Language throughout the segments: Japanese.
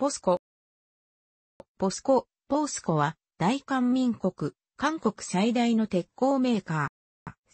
ポスコ。ポスコ、ポースコは、大韓民国、韓国最大の鉄鋼メーカ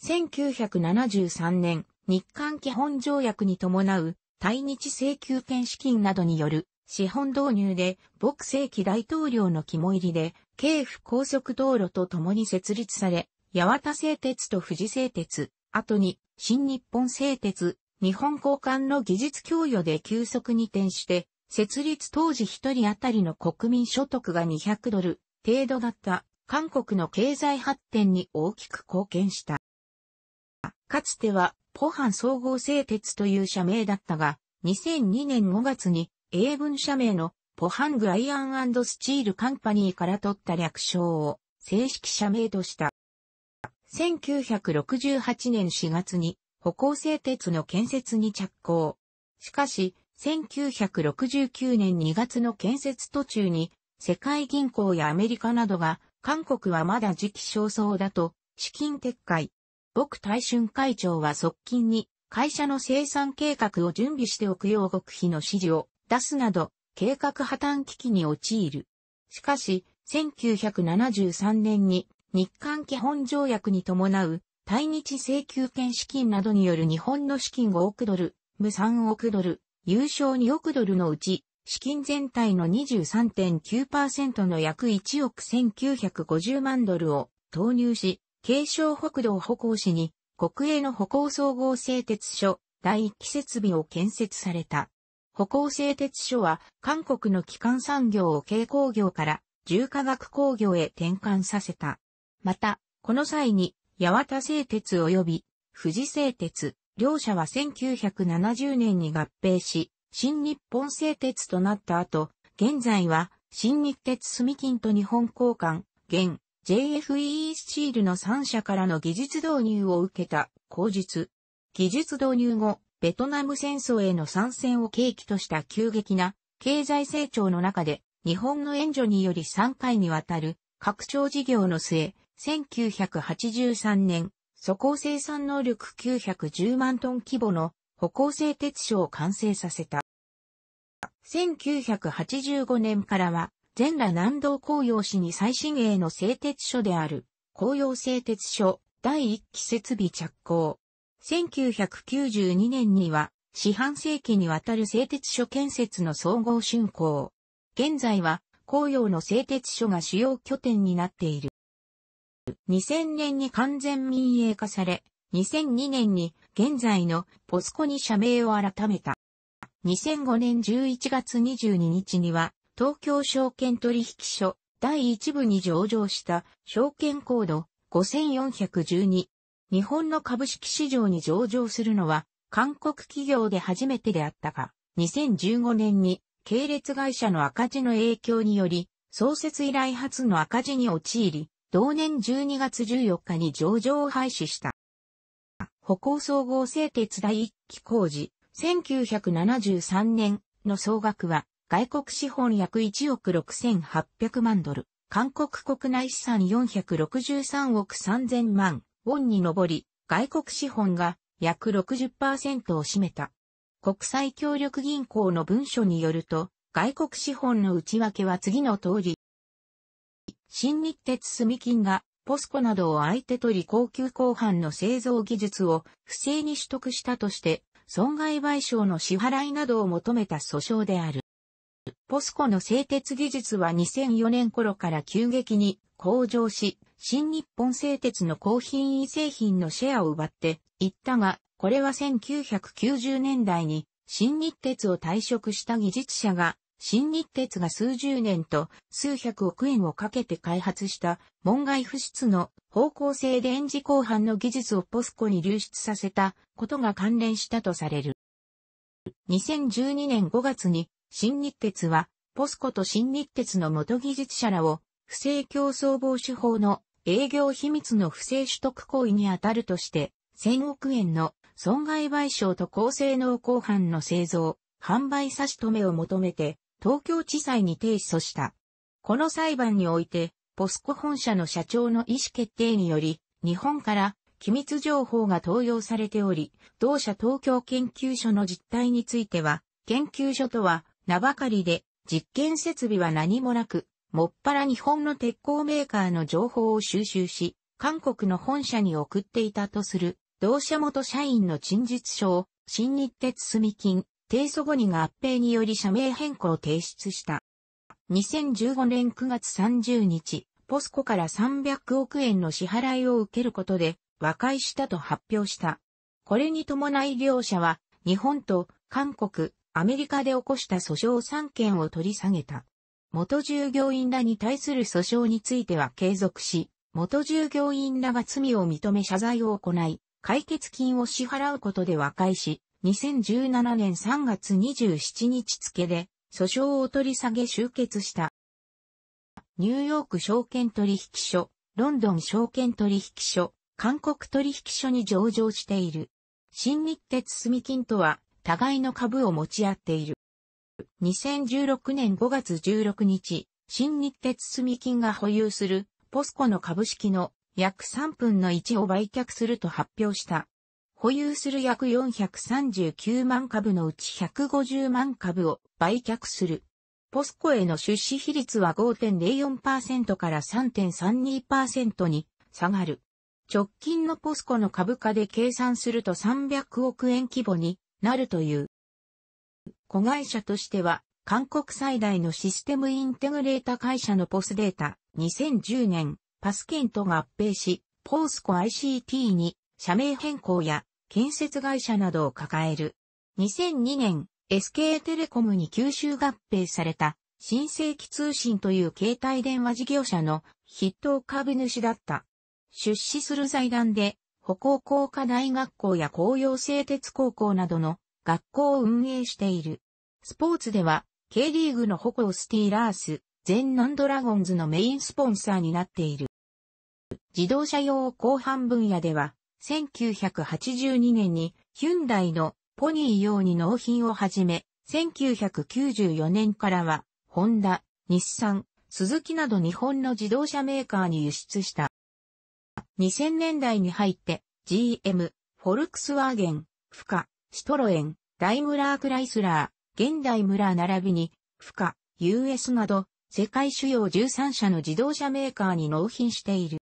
ー。1973年、日韓基本条約に伴う、対日請求権資金などによる、資本導入で、牧世紀大統領の肝入りで、京府高速道路と共に設立され、八幡製鉄と富士製鉄、後に、新日本製鉄、日本交換の技術供与で急速に転して、設立当時一人当たりの国民所得が200ドル程度だった韓国の経済発展に大きく貢献した。かつては、ポハン総合製鉄という社名だったが、2002年5月に英文社名のポハングアイアンスチールカンパニーから取った略称を正式社名とした。1968年4月に歩行製鉄の建設に着工。しかし、1969年2月の建設途中に、世界銀行やアメリカなどが、韓国はまだ時期尚早だと、資金撤回。僕大春会長は側近に、会社の生産計画を準備しておくよう国費の指示を出すなど、計画破綻危機に陥る。しかし、1973年に日韓基本条約に伴う対日請求権資金などによる日本の資金5億ドル、無3億ドル、優勝2億ドルのうち、資金全体の23.9%の約1億1950万ドルを投入し、軽症北道歩行市に国営の歩行総合製鉄所第一期設備を建設された。歩行製鉄所は韓国の基幹産業を軽工業から重化学工業へ転換させた。また、この際に八幡製鉄及び富士製鉄、両社は1970年に合併し、新日本製鉄となった後、現在は新日鉄住金と日本交換、現 JFE スチールの3社からの技術導入を受けた口日。技術導入後、ベトナム戦争への参戦を契機とした急激な経済成長の中で、日本の援助により3回にわたる拡張事業の末、1983年素行生産能力910万トン規模の歩行製鉄所を完成させた。1985年からは、全羅南道紅葉市に最新鋭の製鉄所である、紅葉製鉄所第1期設備着工。1992年には、四半世紀にわたる製鉄所建設の総合竣工。現在は、紅葉の製鉄所が主要拠点になっている。2000年に完全民営化され、2002年に現在のポスコに社名を改めた。2005年11月22日には、東京証券取引所第1部に上場した証券コード5412。日本の株式市場に上場するのは韓国企業で初めてであったが、2015年に系列会社の赤字の影響により、創設以来初の赤字に陥り、同年12月14日に上場を廃止した。歩行総合製鉄第1期工事、1973年の総額は外国資本約1億6800万ドル、韓国国内資産463億3000万ウォンに上り、外国資本が約60%を占めた。国際協力銀行の文書によると、外国資本の内訳は次の通り、新日鉄住金がポスコなどを相手取り高級鋼板の製造技術を不正に取得したとして、損害賠償の支払いなどを求めた訴訟である。ポスコの製鉄技術は2004年頃から急激に向上し、新日本製鉄の高品位製品のシェアを奪っていったが、これは1990年代に新日鉄を退職した技術者が新日鉄が数十年と数百億円をかけて開発した門外不出の方向性電磁鋼板の技術をポスコに流出させたことが関連したとされる。2012年5月に新日鉄はポスコと新日鉄の元技術者らを不正競争防止法の営業秘密の不正取得行為に当たるとして1000億円の損害賠償と高性能鋼板の製造、販売差し止めを求めて東京地裁に提訴した。この裁判において、ポスコ本社の社長の意思決定により、日本から機密情報が投用されており、同社東京研究所の実態については、研究所とは名ばかりで、実験設備は何もなく、もっぱら日本の鉄鋼メーカーの情報を収集し、韓国の本社に送っていたとする、同社元社員の陳述書を、新日鉄住金、提訴後に合併により社名変更を提出した。2015年9月30日、ポスコから300億円の支払いを受けることで和解したと発表した。これに伴い両社は日本と韓国、アメリカで起こした訴訟3件を取り下げた。元従業員らに対する訴訟については継続し、元従業員らが罪を認め謝罪を行い、解決金を支払うことで和解し、2017年3月27日付で、訴訟を取り下げ終結した。ニューヨーク証券取引所、ロンドン証券取引所、韓国取引所に上場している。新日鉄住金とは、互いの株を持ち合っている。2016年5月16日、新日鉄住金が保有するポスコの株式の約3分の1を売却すると発表した。保有する約439万株のうち150万株を売却する。ポスコへの出資比率は5.04%から3.32%に下がる。直近のポスコの株価で計算すると300億円規模になるという。子会社としては、韓国最大のシステムインテグレータ会社のポスデータ、2010年、パスケントが合併し、ポースコ ICT に社名変更や建設会社などを抱える。2002年、SK テレコムに吸収合併された新世紀通信という携帯電話事業者の筆頭株主だった。出資する財団で歩行工科大学校や紅葉製鉄高校などの学校を運営している。スポーツでは、K リーグの歩行スティーラース、全南ドラゴンズのメインスポンサーになっている。自動車用後半分野では、1982年にヒュンダイのポニー用に納品を始め、1994年からは、ホンダ、日産、スズキなど日本の自動車メーカーに輸出した。2000年代に入って、GM、フォルクスワーゲン、フカ、シトロエン、ダイムラークライスラー、現代ムラー並びに、フカ、US など、世界主要13社の自動車メーカーに納品している。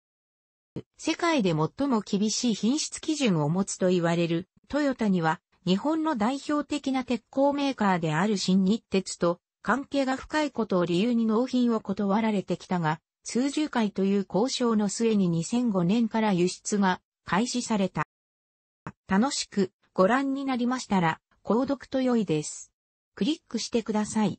世界で最も厳しい品質基準を持つと言われる、トヨタには、日本の代表的な鉄鋼メーカーである新日鉄と関係が深いことを理由に納品を断られてきたが、数十回という交渉の末に2005年から輸出が開始された。楽しくご覧になりましたら、購読と良いです。クリックしてください。